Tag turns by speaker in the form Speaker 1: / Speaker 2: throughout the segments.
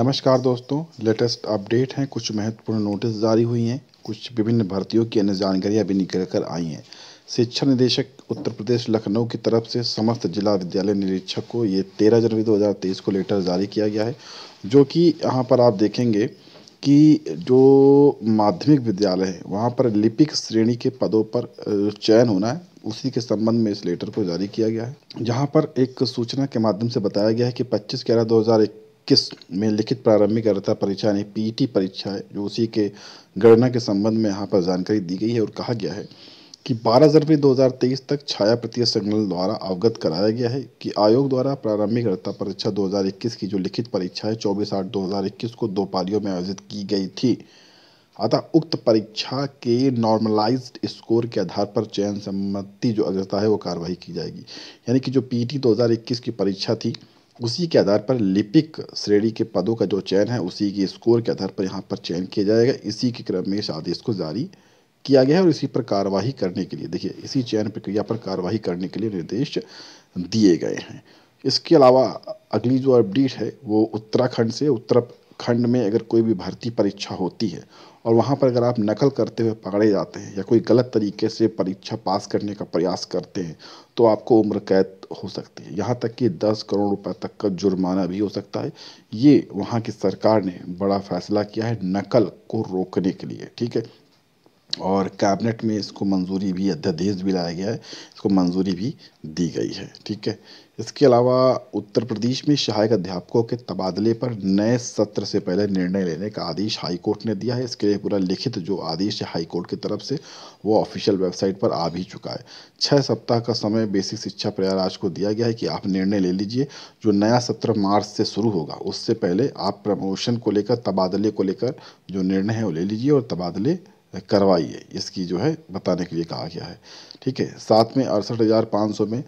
Speaker 1: नमस्कार दोस्तों latest update हैं कुछ महत्वपूर्ण नोटिस जारी हुई हैं कुछ विभिन्न भर्तियों की अन्य जानकारियां भी निकल कर आई हैं शिक्षा निदेशक उत्तर प्रदेश लखनऊ की तरफ से समस्त जिला विद्यालय निरीक्षक को ये तेरह जनवरी 2023 को लेटर जारी किया गया है जो कि यहाँ पर आप देखेंगे कि जो माध्यमिक विद्यालय है वहाँ पर लिपिक श्रेणी के पदों पर चयन होना है उसी के संबंध में इस लेटर को जारी किया गया है जहाँ पर एक सूचना के माध्यम से बताया गया है कि 25 ग्यारह 2021 इक्कीस में लिखित प्रारंभिक अर्हता परीक्षा यानी पीटी परीक्षा है जो उसी के गणना के संबंध में यहाँ पर जानकारी दी गई है और कहा गया है कि 12 जनवरी 2023 तक छाया प्रतीय संगठन द्वारा अवगत कराया गया है कि आयोग द्वारा प्रारंभिक अर्था परीक्षा 2021 की जो लिखित परीक्षा है 24 आठ 2021 को दो पालियों में आयोजित की गई थी अतः उक्त परीक्षा के नॉर्मलाइज्ड स्कोर के आधार पर चयन सम्मति जो अग्रता है वो कार्रवाई की जाएगी यानी कि जो पीटी 2021 की परीक्षा थी उसी के आधार पर लिपिक श्रेणी के पदों का जो चयन है उसी के स्कोर के आधार पर यहाँ पर चयन किया जाएगा इसी के क्रम में इस आदेश को जारी किया गया है और इसी पर कार्यवाही करने के लिए देखिए इसी चयन प्रक्रिया पर कार्यवाही करने के लिए निर्देश दिए गए हैं इसके अलावा अगली जो अपडेट है वो उत्तराखंड से उत्तर खंड में अगर कोई भी भर्ती परीक्षा होती है और वहाँ पर अगर आप नकल करते हुए पकड़े जाते हैं या कोई गलत तरीके से परीक्षा पास करने का प्रयास करते हैं तो आपको उम्र कैद हो सकती है यहाँ तक कि दस करोड़ रुपए तक का जुर्माना भी हो सकता है ये वहाँ की सरकार ने बड़ा फैसला किया है नकल को रोकने के लिए ठीक है और कैबिनेट में इसको मंजूरी भी अध्यादेश भी लाया गया है इसको मंजूरी भी दी गई है ठीक है इसके अलावा उत्तर प्रदेश में सहायक अध्यापकों के तबादले पर नए सत्र से पहले निर्णय लेने का आदेश हाईकोर्ट ने दिया है इसके लिए पूरा लिखित जो आदेश है हाईकोर्ट की तरफ से वो ऑफिशियल वेबसाइट पर आ भी चुका है छः सप्ताह का समय बेसिक शिक्षा प्रयागराज को दिया गया है कि आप निर्णय ले लीजिए जो नया सत्र मार्च से शुरू होगा उससे पहले आप प्रमोशन को लेकर तबादले को लेकर जो निर्णय है वो ले लीजिए और तबादले करवाइए इसकी जो है बताने के लिए कहा गया है ठीक है साथ में अड़सठ हज़ार पाँच सौ में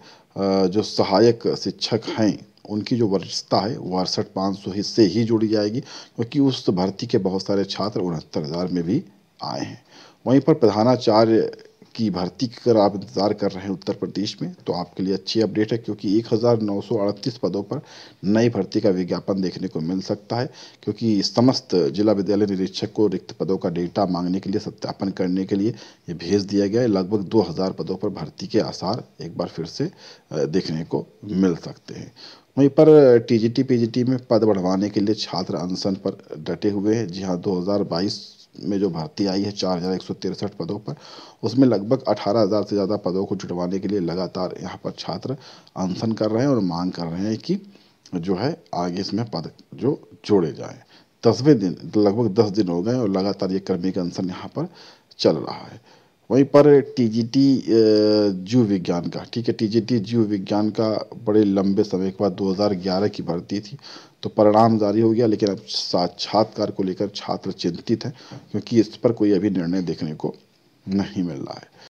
Speaker 1: जो सहायक शिक्षक हैं उनकी जो वरिष्ठता है वो अड़सठ पाँच सौ से ही जुड़ी जाएगी क्योंकि उस भर्ती के बहुत सारे छात्र उनहत्तर हज़ार में भी आए हैं वहीं पर प्रधानाचार्य की भर्ती अगर आप इंतज़ार कर रहे हैं उत्तर प्रदेश में तो आपके लिए अच्छी अपडेट है क्योंकि एक पदों पर नई भर्ती का विज्ञापन देखने को मिल सकता है क्योंकि समस्त जिला विद्यालय निरीक्षक को रिक्त पदों का डेटा मांगने के लिए सत्यापन करने के लिए ये भेज दिया गया है लगभग 2000 पदों पर भर्ती के आसार एक बार फिर से देखने को मिल सकते हैं वहीं पर टी जी में पद बढ़वाने के लिए छात्र अनशन पर डटे हुए हैं जी हाँ दो में जो भर्ती आई है चार हज़ार एक सौ तिरसठ पदों पर उसमें लगभग अठारह हज़ार से ज़्यादा पदों को जुटवाने के लिए लगातार यहाँ पर छात्र अनशन कर रहे हैं और मांग कर रहे हैं कि जो है आगे इसमें पद जो जोड़े जाए दसवें दिन लगभग दस दिन हो गए और लगातार ये कर्मी का अनशन यहाँ पर चल रहा है वहीं पर टीजीटी जीव विज्ञान का ठीक है टीजीटी जीव विज्ञान का बड़े लंबे समय के बाद 2011 की भर्ती थी तो परिणाम जारी हो गया लेकिन अब साक्षात्कार को लेकर छात्र चिंतित हैं क्योंकि इस पर कोई अभी निर्णय देखने को नहीं मिल रहा है